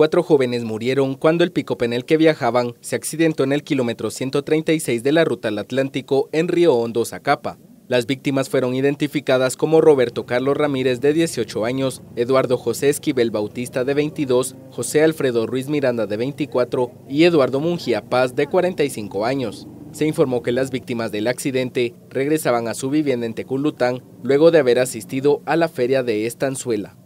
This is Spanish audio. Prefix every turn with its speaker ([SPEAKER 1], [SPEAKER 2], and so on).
[SPEAKER 1] cuatro jóvenes murieron cuando el pico en que viajaban se accidentó en el kilómetro 136 de la ruta al Atlántico en Río Hondo, Zacapa. Las víctimas fueron identificadas como Roberto Carlos Ramírez de 18 años, Eduardo José Esquivel Bautista de 22, José Alfredo Ruiz Miranda de 24 y Eduardo Mungía Paz de 45 años. Se informó que las víctimas del accidente regresaban a su vivienda en Teculután luego de haber asistido a la feria de Estanzuela.